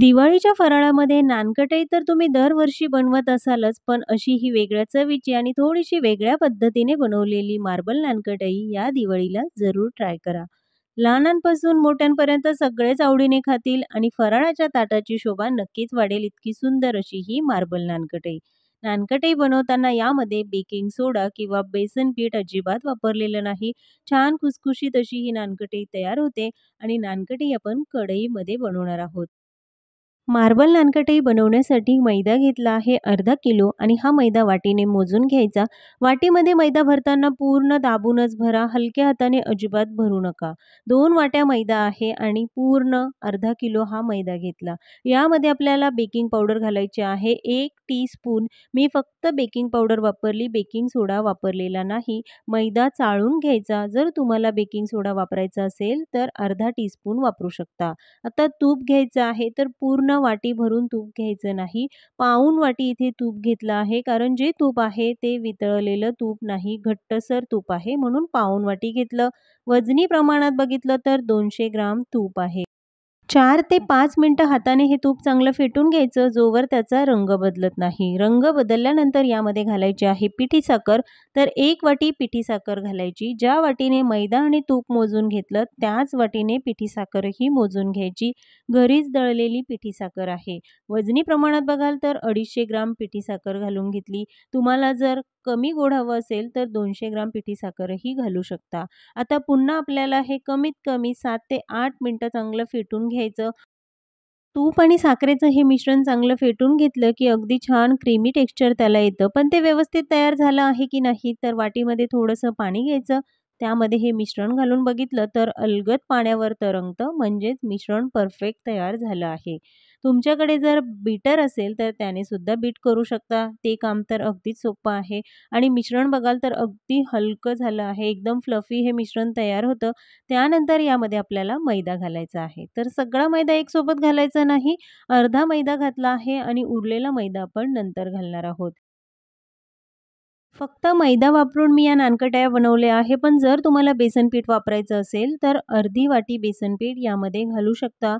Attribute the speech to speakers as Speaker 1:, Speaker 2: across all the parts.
Speaker 1: दिवाळीच्या फराळामध्ये नानकटई तर तुम्ही दरवर्षी बनवत असालच पण अशी ही वेगळ्या चवीची आणि थोडीशी वेगळ्या पद्धतीने बनवलेली मार्बल नानकटई या दिवाळीला जरूर ट्राय करा लहानांपासून मोठ्यांपर्यंत सगळेच आवडीने खातील आणि फराळाच्या ताटाची शोभा नक्कीच वाढेल इतकी सुंदर अशी ही मार्बल नानकटई नानकटई बनवताना यामध्ये बेकिंग सोडा किंवा बेसन पीठ अजिबात वापरलेलं नाही छान खुसखुशीत अशी ही नानकटई तयार होते आणि नानकटई आपण कढईमध्ये बनवणार आहोत मार्बल नानकटई बनवण्यासाठी मैदा घेतला आहे अर्धा किलो आणि हा मैदा वाटीने मोजून घ्यायचा वाटीमध्ये मैदा भरताना पूर्ण दाबूनच भरा हलक्या हाताने अजिबात भरू नका दोन वाट्या मैदा आहे आणि पूर्ण अर्धा किलो हा मैदा घेतला यामध्ये आपल्याला बेकिंग पावडर घालायची आहे एक टी स्पून मी फक्त बेकिंग पावडर वापरली बेकिंग सोडा वापरलेला नाही मैदा चाळून घ्यायचा जर तुम्हाला बेकिंग सोडा वापरायचा असेल तर अर्धा स्पून वापरू शकता आता तूप घ्यायचं आहे तर पूर्ण वाटी भरून तूप घ्यायचं नाही पाऊन वाटी इथे तूप घेतलं आहे कारण जे तूप आहे ते वितळलेलं तूप नाही घट्टसर तूप आहे म्हणून पाऊन वाटी घेतलं वजनी प्रमाणात बघितलं तर दोनशे ग्राम तूप आहे चार ते पाच मिनटं हाताने हे तूप चांगलं फेटून घ्यायचं जोवर त्याचा रंग बदलत नाही रंग बदलल्यानंतर यामध्ये घालायची आहे पिठी साखर तर एक वाटी पिठी साखर घालायची ज्या वाटीने मैदा आणि तूप मोजून घेतलं त्याच वाटीने पिठी साखरही मोजून घ्यायची घरीच दळलेली पिठी साखर आहे वजनी प्रमाणात बघाल तर अडीचशे ग्राम पिठी साखर घालून घेतली तुम्हाला जर कमी गोड हवं असेल तर दोनशे ग्राम पिठी साखरही घालू शकता आता पुन्हा आपल्याला हे कमीत कमी सात ते आठ मिनटं चांगलं फेटून घ्या घ्यायचं तूप आणि साखरेचं हे मिश्रण चांगलं फेटून घेतलं की अगदी छान क्रीमी टेक्स्चर त्याला येतं पण ते व्यवस्थित तयार झालं आहे की नाही तर वाटीमध्ये थोडंसं पाणी घ्यायचं त्यामध्ये हे मिश्रण घालून बघितलं तर अलगद पाण्यावर तरंगतं म्हणजेच मिश्रण परफेक्ट तयार झालं आहे तुमच्याकडे जर बीटर असेल तर त्याने सुद्धा बीट करू शकता ते काम तर अगदीच सोपं आहे आणि मिश्रण बघाल तर अगदी हलकं झालं आहे एकदम फ्लफी हे मिश्रण तयार होतं त्यानंतर यामध्ये आपल्याला मैदा घालायचा आहे तर सगळा मैदा एकसोबत घालायचा नाही अर्धा मैदा घातला आहे आणि उरलेला मैदा आपण नंतर घालणार आहोत फक्त मैदा वापरून मी या नानकटया बनवल्या आहे पण जर तुम्हाला बेसन पीठ वापरायचं असेल तर अर्धी वाटी बेसन पीठ यामध्ये घालू शकता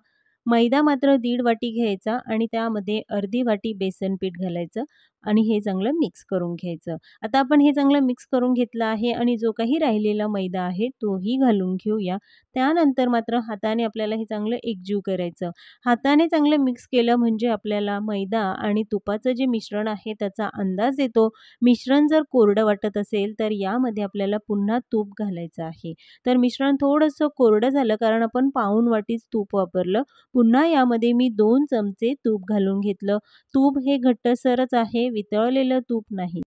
Speaker 1: मैदा मात्र दीड वाटी घ्यायचा आणि त्यामध्ये अर्धी वाटी बेसन पीठ घालायचं आणि हे चांगलं मिक्स करून घ्यायचं आता आपण हे चांगलं मिक्स करून घेतलं आहे आणि जो काही राहिलेला मैदा आहे तोही घालून घेऊया त्यानंतर मात्र हाताने आपल्याला हे चांगलं एकजीव करायचं हाताने चांगलं मिक्स केलं म्हणजे आपल्याला मैदा आणि तुपाचं जे मिश्रण आहे त्याचा अंदाज येतो मिश्रण जर कोरडं वाटत असेल तर यामध्ये आपल्याला पुन्हा तूप घालायचं आहे तर मिश्रण थोडंसं कोरडं झालं कारण आपण पाऊन वाटीच तूप वापरलं पुन्हा यामध्ये मी दोन चमचे तूप घालून घेतलं तूप हे घट्टसरच आहे वितळलेलं तूप नाही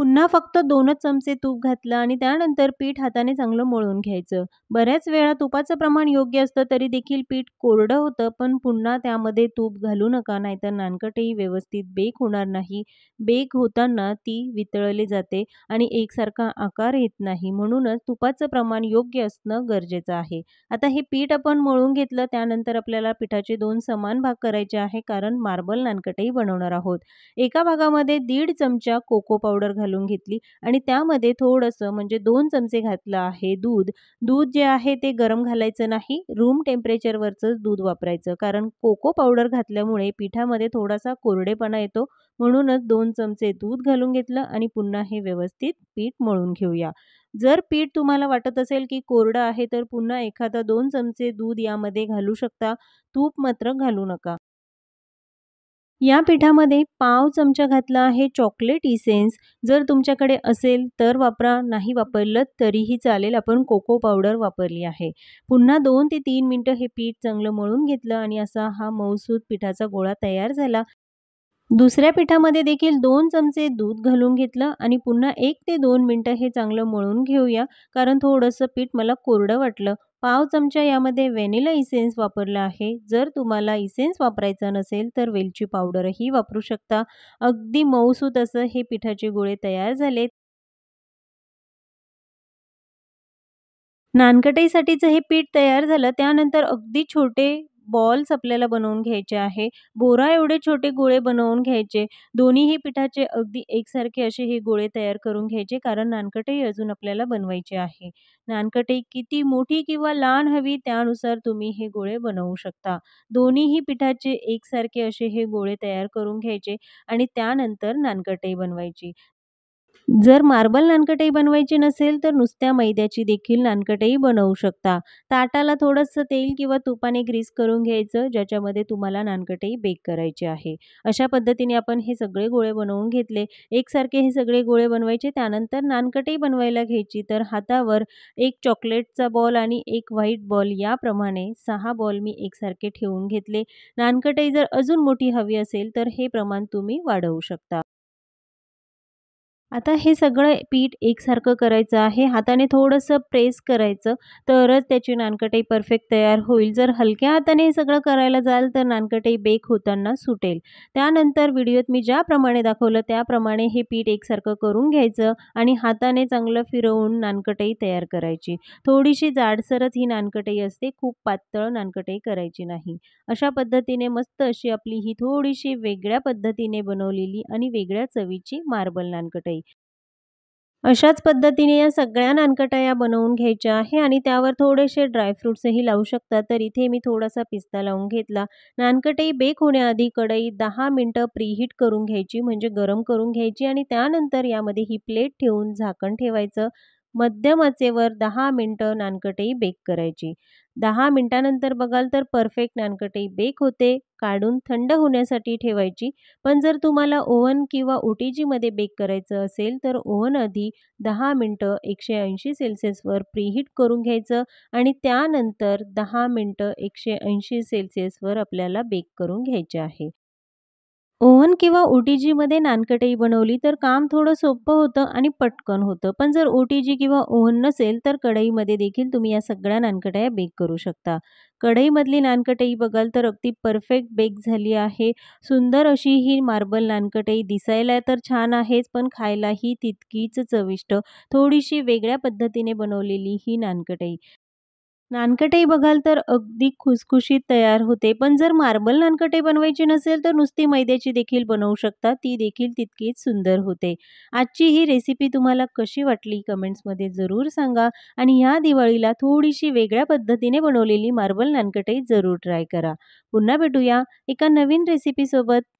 Speaker 1: पुन्हा फक्त दोनच चमचे तूप घातलं आणि त्यानंतर पीठ हाताने चांगलं मळून घ्यायचं बऱ्याच वेळा तुपाचं प्रमाण योग्य असतं तरी देखील पीठ कोरडं होतं पण पुन्हा त्यामध्ये तूप घालू नका नाहीतर नानकटही व्यवस्थित बेक होणार नाही बेक होताना ती वितळली जाते आणि एकसारखा आकार येत नाही म्हणूनच तुपाचं प्रमाण योग्य असणं गरजेचं आहे आता हे पीठ आपण मळून घेतलं त्यानंतर आपल्याला पिठाचे दोन समान भाग करायचे आहे कारण मार्बल नानकटही बनवणार आहोत एका भागामध्ये दीड चमचा कोको पावडर घाल घालून घेतली आणि त्यामध्ये थोडंसं म्हणजे दोन चमचे घातलं आहे दूध दूध जे आहे ते गरम घालायचं नाही रूम टेम्परेचरवरचंच दूध वापरायचं कारण कोको पावडर घातल्यामुळे पिठामध्ये थोडासा कोरडेपणा येतो म्हणूनच दोन चमचे दूध घालून घेतलं आणि पुन्हा हे व्यवस्थित पीठ मळून घेऊया जर पीठ तुम्हाला वाटत असेल की कोरडं आहे तर पुन्हा एखादा दोन चमचे दूध यामध्ये घालू शकता तूप मात्र घालू नका या पिठामध्ये पाव चमचा घातला आहे चॉकलेट इसेन्स जर तुमच्याकडे असेल तर वापरा नाही वापरलं तरीही चालेल आपण कोको पावडर वापरली आहे पुन्हा दोन ते तीन मिनटं हे पीठ चांगलं मळून घेतलं आणि असा हा मऊसूद पिठाचा गोळा तयार झाला दुसऱ्या पिठामध्ये देखील दोन चमचे दूध घालून घेतलं आणि पुन्हा एक ते दोन मिनटं हे चांगलं मळून घेऊया कारण थोडंसं पीठ मला कोरडं वाटलं पाव चमचा यामध्ये व्हॅनिला इसेन्स वापरला आहे जर तुम्हाला इसेन्स वापरायचा नसेल तर वेलची पावडरही वापरू शकता अगदी मऊसूत असं हे पिठाचे गोळे तयार झाले नानकटाईसाठीचं हे पीठ तयार झालं त्यानंतर अगदी छोटे बॉल्स आपल्याला बनवून घ्यायचे आहे बोरा एवढे छोटे गोळे बनवून घ्यायचे दोन्हीही पिठाचे अगदी एकसारखे असे हे गोळे तयार करून घ्यायचे कारण नानकटही अजून आपल्याला बनवायचे आहे नानकटे किती मोठी किंवा लहान हवी त्यानुसार तुम्ही हे गोळे बनवू शकता दोन्हीही पिठाचे एकसारखे असे हे गोळे तयार करून घ्यायचे आणि त्यानंतर नानकटेही बनवायची जर मार्बल नानकटई बनवायची नसेल तर नुसत्या मैद्याची देखील नानकटई बनवू शकता ताटाला थोडंसं तेल किंवा तुपाने ग्रीस करून घ्यायचं ज्याच्यामध्ये तुम्हाला नानकटई बेक करायची आहे अशा पद्धतीने आपण हे सगळे गोळे बनवून घेतले एकसारखे हे सगळे गोळे बनवायचे त्यानंतर नानकटई बनवायला घ्यायची तर हातावर एक चॉकलेटचा बॉल आणि एक व्हाईट बॉल याप्रमाणे सहा बॉल मी एकसारखे ठेवून घेतले नानकटई जर अजून मोठी हवी असेल तर हे प्रमाण तुम्ही वाढवू शकता आता हे सगळं पीठ एकसारखं करायचं आहे हाताने थोडंसं प्रेस करायचं तरच त्याची नानकटाई परफेक्ट तयार होईल जर हलक्या हाताने हे सगळं करायला जाल तर नानकटाई बेक होताना सुटेल त्यानंतर व्हिडिओत मी ज्याप्रमाणे दाखवलं त्याप्रमाणे हे पीठ एकसारखं करून घ्यायचं आणि हाताने चांगलं फिरवून नानकटाई तयार करायची थोडीशी जाडसरच ही नानकटाई असते खूप पातळ नानकटाई करायची नाही अशा पद्धतीने मस्त अशी आपली ही थोडीशी वेगळ्या पद्धतीने बनवलेली आणि वेगळ्या चवीची मार्बल नानकटाई अशाच पद्धतीने या सगळ्या या बनवून घ्यायच्या आहे आणि त्यावर थोडेसे ड्रायफ्रूट्सही लावू शकता तर इथे मी थोडासा पिस्ता लावून घेतला नानकटई बेक होण्याआधी कढई दहा मिनटं प्रीहीट करून घ्यायची म्हणजे गरम करून घ्यायची आणि त्यानंतर यामध्ये ही प्लेट ठेवून झाकण ठेवायचं मध्यम आचेवर दहा मिनटं नानकटई बेक करायची दहा मिनटानंतर बघाल तर परफेक्ट नानकटई बेक होते काढून थंड होण्यासाठी ठेवायची पण जर तुम्हाला ओव्हन किंवा ओ टी जीमध्ये बेक करायचं असेल तर ओव्हन आधी दहा मिनटं एकशे ऐंशी सेल्सिअसवर प्रीहीट करून घ्यायचं आणि त्यानंतर दहा मिनटं एकशे ऐंशी सेल्सिअसवर आपल्याला बेक करून घ्यायचे आहे ओव्हन किंवा ओ टी जीमध्ये नानकटई बनवली तर काम थोडं सोपं होतं आणि पटकन होतं पण जर ओ टी जी किंवा ओव्हन नसेल तर कढईमध्ये देखील तुम्ही या सगळ्या नानकटाया बेक करू शकता कढईमधली नानकटई बघाल तर अगदी परफेक्ट बेक झाली आहे सुंदर अशी ही मार्बल नानकटई दिसायला तर छान आहेच पण खायलाही तितकीच चविष्ट थोडीशी वेगळ्या पद्धतीने बनवलेली ही नानकटई नानकटे बघाल तर अगदी खुसखुशीत तयार होते पण जर मार्बल नानकटे बनवायची नसेल तर नुसती मैद्याची देखील बनवू शकता ती देखील तितकीच सुंदर होते आजची ही रेसिपी तुम्हाला कशी वाटली कमेंट्समध्ये जरूर सांगा आणि ह्या दिवाळीला थोडीशी वेगळ्या पद्धतीने बनवलेली मार्बल नानकटे जरूर ट्राय करा पुन्हा भेटूया एका नवीन रेसिपीसोबत